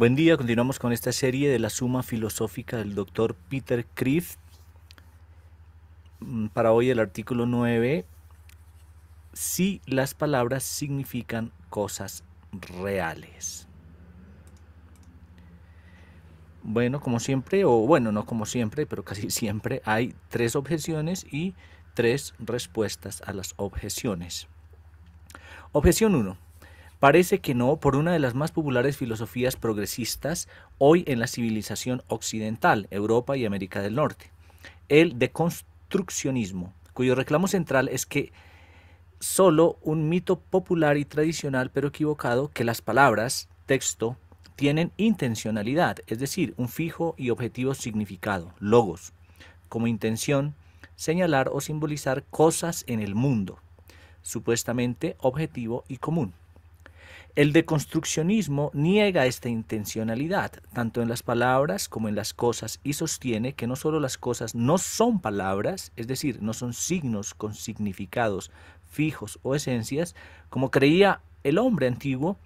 Buen día, continuamos con esta serie de la suma filosófica del doctor Peter Kreeft. Mm, para hoy el artículo 9, si las palabras significan cosas reales. Bueno, como siempre, o bueno, no como siempre, pero casi siempre hay tres objeciones y tres respuestas a las objeciones. Objeción 1. Parece que no por una de las más populares filosofías progresistas hoy en la civilización occidental, Europa y América del Norte, el deconstruccionismo, cuyo reclamo central es que solo un mito popular y tradicional pero equivocado que las palabras, texto, tienen intencionalidad, es decir, un fijo y objetivo significado, logos, como intención señalar o simbolizar cosas en el mundo, supuestamente objetivo y común. El deconstruccionismo niega esta intencionalidad, tanto en las palabras como en las cosas, y sostiene que no solo las cosas no son palabras, es decir, no son signos con significados fijos o esencias, como creía el hombre antiguo,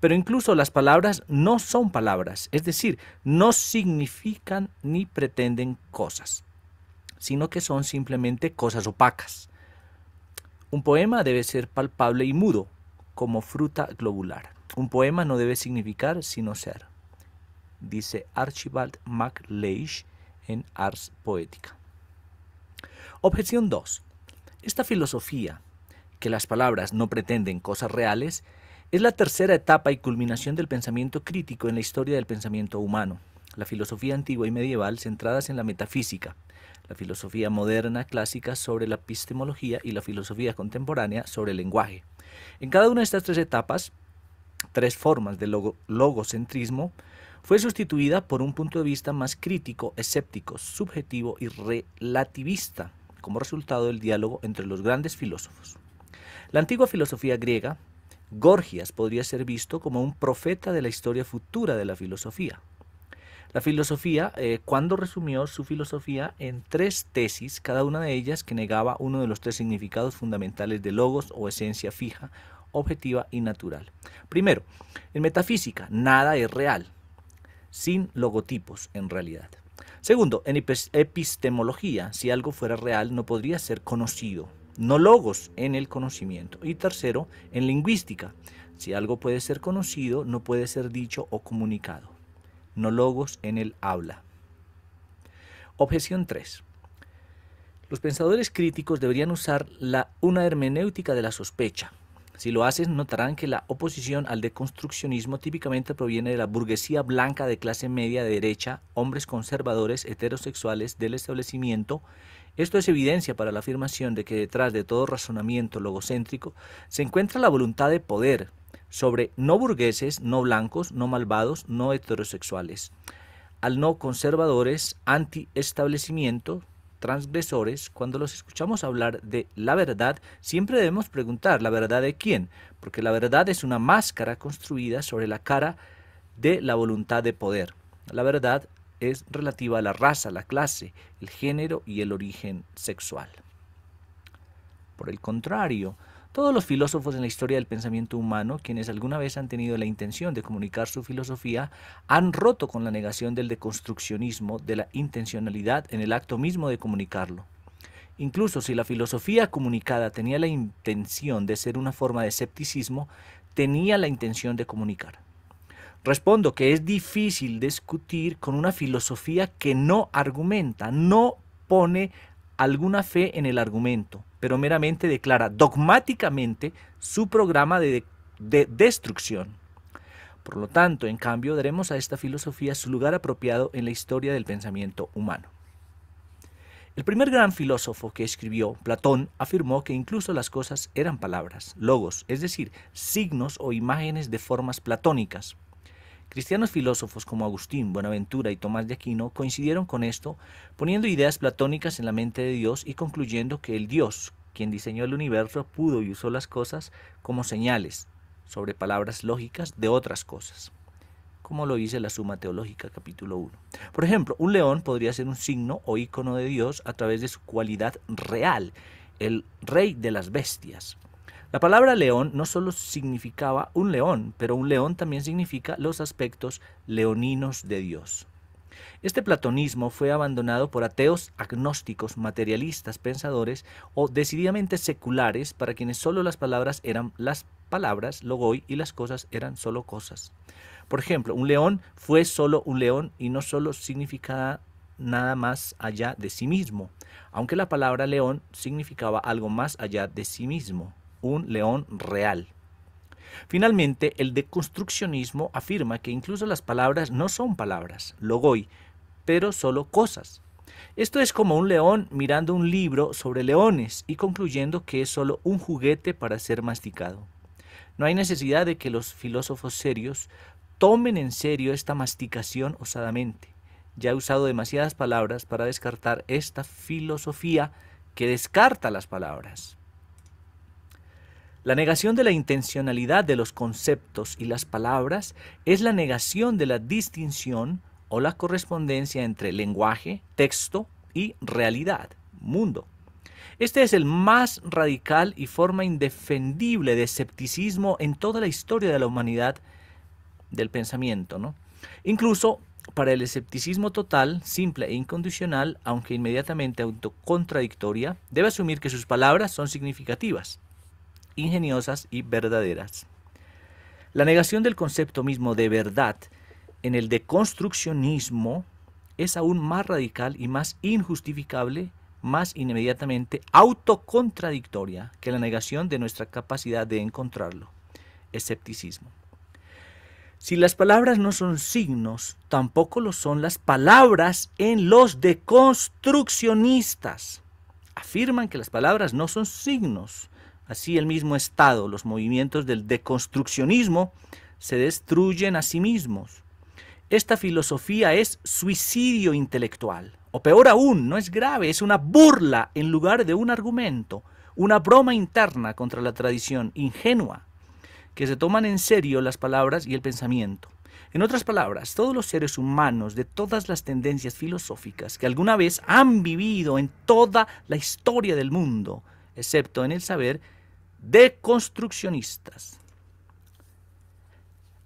pero incluso las palabras no son palabras, es decir, no significan ni pretenden cosas, sino que son simplemente cosas opacas. Un poema debe ser palpable y mudo, como fruta globular. Un poema no debe significar sino ser, dice Archibald MacLeish en Ars Poética. Objeción 2. Esta filosofía, que las palabras no pretenden cosas reales, es la tercera etapa y culminación del pensamiento crítico en la historia del pensamiento humano. La filosofía antigua y medieval centradas en la metafísica, la filosofía moderna clásica sobre la epistemología y la filosofía contemporánea sobre el lenguaje. En cada una de estas tres etapas, tres formas de logocentrismo, fue sustituida por un punto de vista más crítico, escéptico, subjetivo y relativista, como resultado del diálogo entre los grandes filósofos. La antigua filosofía griega, Gorgias podría ser visto como un profeta de la historia futura de la filosofía, la filosofía, eh, cuando resumió su filosofía en tres tesis, cada una de ellas que negaba uno de los tres significados fundamentales de logos o esencia fija, objetiva y natural. Primero, en metafísica, nada es real, sin logotipos en realidad. Segundo, en epistemología, si algo fuera real no podría ser conocido, no logos en el conocimiento. Y tercero, en lingüística, si algo puede ser conocido no puede ser dicho o comunicado no logos en el habla. Objeción 3. Los pensadores críticos deberían usar la, una hermenéutica de la sospecha. Si lo hacen, notarán que la oposición al deconstruccionismo típicamente proviene de la burguesía blanca de clase media de derecha, hombres conservadores heterosexuales del establecimiento. Esto es evidencia para la afirmación de que detrás de todo razonamiento logocéntrico se encuentra la voluntad de poder, sobre no burgueses, no blancos, no malvados, no heterosexuales, al no conservadores, anti-establecimiento, transgresores, cuando los escuchamos hablar de la verdad, siempre debemos preguntar la verdad de quién, porque la verdad es una máscara construida sobre la cara de la voluntad de poder. La verdad es relativa a la raza, la clase, el género y el origen sexual. Por el contrario, todos los filósofos en la historia del pensamiento humano, quienes alguna vez han tenido la intención de comunicar su filosofía, han roto con la negación del deconstruccionismo de la intencionalidad en el acto mismo de comunicarlo. Incluso si la filosofía comunicada tenía la intención de ser una forma de escepticismo, tenía la intención de comunicar. Respondo que es difícil discutir con una filosofía que no argumenta, no pone alguna fe en el argumento, pero meramente declara dogmáticamente su programa de, destrucción. Por lo tanto, en cambio, daremos a esta filosofía su lugar apropiado en la historia del pensamiento humano. El primer gran filósofo que escribió, Platón, afirmó que incluso las cosas eran palabras, logos, es decir, signos o imágenes de formas platónicas. Cristianos filósofos como Agustín, Buenaventura y Tomás de Aquino coincidieron con esto, poniendo ideas platónicas en la mente de Dios y concluyendo que el Dios, quien diseñó el universo, pudo y usó las cosas como señales sobre palabras lógicas de otras cosas, como lo dice la Suma Teológica capítulo 1. Por ejemplo, un león podría ser un signo o ícono de Dios a través de su cualidad real, el rey de las bestias. La palabra león no solo significaba un león, pero un león también significa los aspectos leoninos de Dios. Este platonismo fue abandonado por ateos agnósticos, materialistas, pensadores o decididamente seculares para quienes solo las palabras eran las palabras, logoi, y las cosas eran solo cosas. Por ejemplo, un león fue solo un león y no solo significaba nada más allá de sí mismo, aunque la palabra león significaba algo más allá de sí mismo un león real. Finalmente, el deconstruccionismo afirma que incluso las palabras no son palabras, logoi, pero solo cosas. Esto es como un león mirando un libro sobre leones y concluyendo que es solo un juguete para ser masticado. No hay necesidad de que los filósofos serios tomen en serio esta masticación osadamente. Ya he usado demasiadas palabras para descartar esta filosofía que descarta las palabras. La negación de la intencionalidad de los conceptos y las palabras es la negación de la distinción o la correspondencia entre lenguaje, texto y realidad, mundo. Este es el más radical y forma indefendible de escepticismo en toda la historia de la humanidad del pensamiento. ¿no? Incluso para el escepticismo total, simple e incondicional, aunque inmediatamente autocontradictoria, debe asumir que sus palabras son significativas ingeniosas y verdaderas. La negación del concepto mismo de verdad en el deconstruccionismo es aún más radical y más injustificable, más inmediatamente autocontradictoria que la negación de nuestra capacidad de encontrarlo, escepticismo. Si las palabras no son signos, tampoco lo son las palabras en los deconstruccionistas. Afirman que las palabras no son signos, así el mismo Estado, los movimientos del deconstruccionismo, se destruyen a sí mismos. Esta filosofía es suicidio intelectual, o peor aún, no es grave, es una burla en lugar de un argumento, una broma interna contra la tradición ingenua, que se toman en serio las palabras y el pensamiento. En otras palabras, todos los seres humanos de todas las tendencias filosóficas que alguna vez han vivido en toda la historia del mundo, excepto en el saber, deconstruccionistas.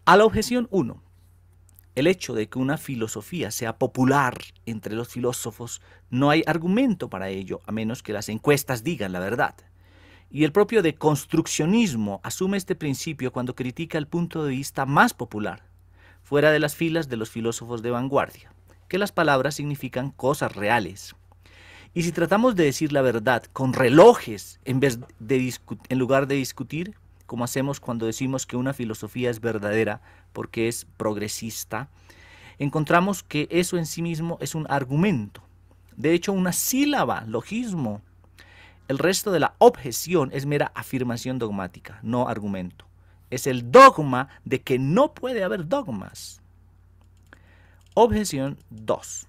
A la objeción 1. El hecho de que una filosofía sea popular entre los filósofos no hay argumento para ello, a menos que las encuestas digan la verdad. Y el propio deconstruccionismo asume este principio cuando critica el punto de vista más popular, fuera de las filas de los filósofos de vanguardia, que las palabras significan cosas reales, y si tratamos de decir la verdad con relojes en, de lugar de discutir, como hacemos cuando decimos que una filosofía es verdadera porque es progresista, encontramos que eso en sí mismo es un argumento. De hecho, una sílaba, logismo. El resto de la objeción es mera afirmación dogmática, no argumento. Es el dogma de que no puede haber dogmas. Objeción 2.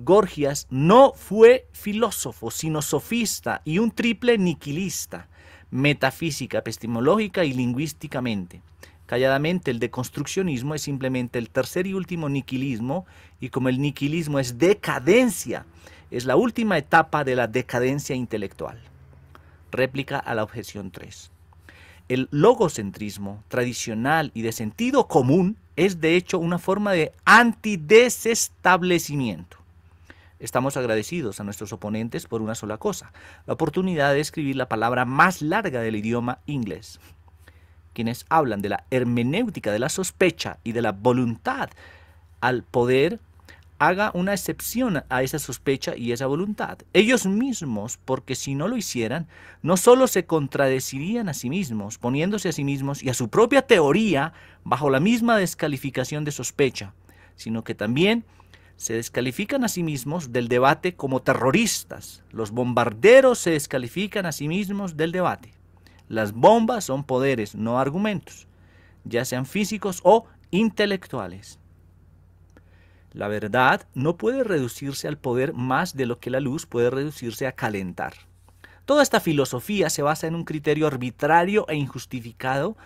Gorgias no fue filósofo, sino sofista y un triple niquilista, metafísica, epistemológica y lingüísticamente. Calladamente, el deconstruccionismo es simplemente el tercer y último niquilismo, y como el niquilismo es decadencia, es la última etapa de la decadencia intelectual. Réplica a la objeción 3. El logocentrismo tradicional y de sentido común es de hecho una forma de antidesestablecimiento. Estamos agradecidos a nuestros oponentes por una sola cosa, la oportunidad de escribir la palabra más larga del idioma inglés. Quienes hablan de la hermenéutica de la sospecha y de la voluntad al poder, haga una excepción a esa sospecha y esa voluntad. Ellos mismos, porque si no lo hicieran, no solo se contradecirían a sí mismos, poniéndose a sí mismos y a su propia teoría bajo la misma descalificación de sospecha, sino que también se descalifican a sí mismos del debate como terroristas. Los bombarderos se descalifican a sí mismos del debate. Las bombas son poderes, no argumentos, ya sean físicos o intelectuales. La verdad no puede reducirse al poder más de lo que la luz puede reducirse a calentar. Toda esta filosofía se basa en un criterio arbitrario e injustificado,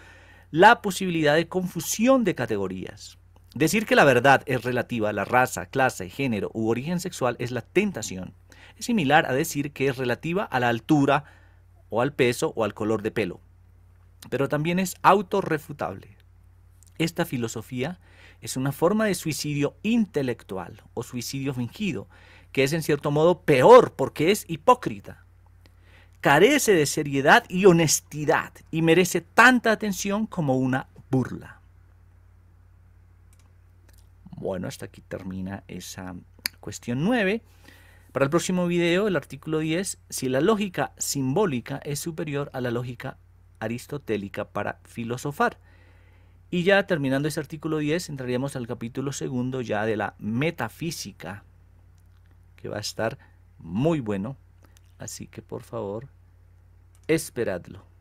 la posibilidad de confusión de categorías Decir que la verdad es relativa a la raza, clase, género u origen sexual es la tentación. Es similar a decir que es relativa a la altura o al peso o al color de pelo. Pero también es autorrefutable. Esta filosofía es una forma de suicidio intelectual o suicidio fingido, que es en cierto modo peor porque es hipócrita. Carece de seriedad y honestidad y merece tanta atención como una burla. Bueno, hasta aquí termina esa cuestión 9. Para el próximo video, el artículo 10, si la lógica simbólica es superior a la lógica aristotélica para filosofar. Y ya terminando ese artículo 10, entraríamos al capítulo segundo ya de la metafísica, que va a estar muy bueno. Así que por favor, esperadlo.